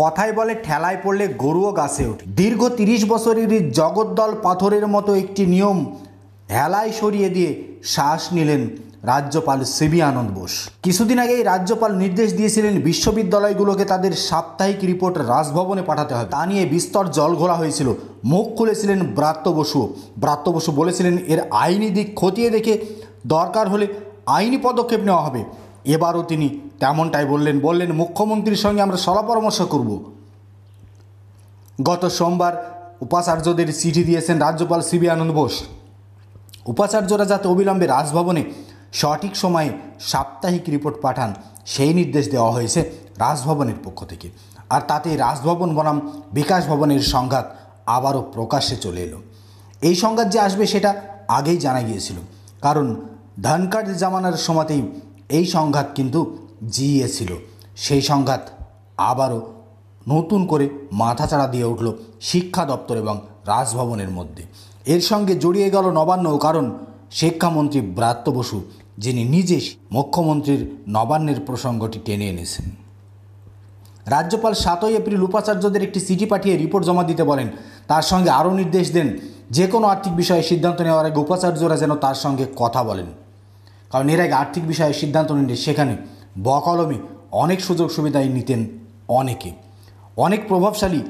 কথায় বলে ঠেলায় পড়লে গরুও গাছে ওঠে দীর্ঘ তিরিশ বছরের জগদ্দল পাথরের মতো একটি নিয়ম হেলায় সরিয়ে দিয়ে শ্বাস নিলেন রাজ্যপাল সিবি আনন্দ বোস কিছুদিন আগেই রাজ্যপাল নির্দেশ দিয়েছিলেন বিশ্ববিদ্যালয়গুলোকে তাদের সাপ্তাহিক রিপোর্ট রাজভবনে পাঠাতে হবে তা নিয়ে বিস্তর জল ঘোলা হয়েছিল মুখ খুলেছিলেন ব্রাত্য বসু ব্রাত্য বসু বলেছিলেন এর আইনি দিক খতিয়ে দেখে দরকার হলে আইনি পদক্ষেপ নেওয়া হবে এবারও তিনি তেমনটাই বললেন বললেন মুখ্যমন্ত্রীর সঙ্গে আমরা সলা পরামর্শ করব গত সোমবার উপাচার্যদের চিঠি দিয়েছেন রাজ্যপাল সিবি আনন্দ বোস উপাচার্যরা যাতে অবিলম্বে রাজভবনে সঠিক সময়ে সাপ্তাহিক রিপোর্ট পাঠান সেই নির্দেশ দেওয়া হয়েছে রাজভবনের পক্ষ থেকে আর তাতে রাজভবন বনাম বিকাশ ভবনের সংঘাত আবারও প্রকাশ্যে চলে এলো এই সংঘাত যে আসবে সেটা আগেই জানা গিয়েছিল কারণ ধানকার্ড জামানার সময়তেই এই সংঘাত কিন্তু জিইয়েছিল সেই সংঘাত আবারও নতুন করে মাথাচাড়া দিয়ে উঠল শিক্ষা দপ্তর এবং রাজভবনের মধ্যে এর সঙ্গে জড়িয়ে গেল নবান্ন কারণ শিক্ষামন্ত্রী ব্রাত্য বসু যিনি নিজে মুখ্যমন্ত্রীর নবান্নের প্রসঙ্গটি টেনে এনেছেন রাজ্যপাল সাতই এপ্রিল উপাচার্যদের একটি চিঠি পাঠিয়ে রিপোর্ট জমা দিতে বলেন তার সঙ্গে আরও নির্দেশ দেন যে কোনো আর্থিক বিষয়ে সিদ্ধান্ত নেওয়ার আগে উপাচার্যরা যেন তার সঙ্গে কথা বলেন কারণ এর আগে আর্থিক বিষয়ে সিদ্ধান্ত নিলে সেখানে বকলমে অনেক সুযোগ সুবিধাই নিতেন অনেকে অনেক প্রভাবশালী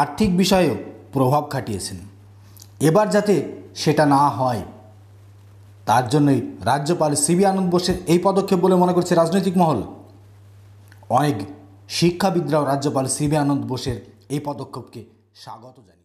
আর্থিক বিষয়েও প্রভাব খাটিয়েছেন এবার যাতে সেটা না হয় তার জন্যই রাজ্যপাল সিবি আনন্দ বোসের এই পদক্ষেপ বলে মনে করছে রাজনৈতিক মহল অনেক শিক্ষাবিদরাও রাজ্যপাল সিবি আনন্দ বোসের এই পদক্ষেপকে স্বাগত জানিয়েছে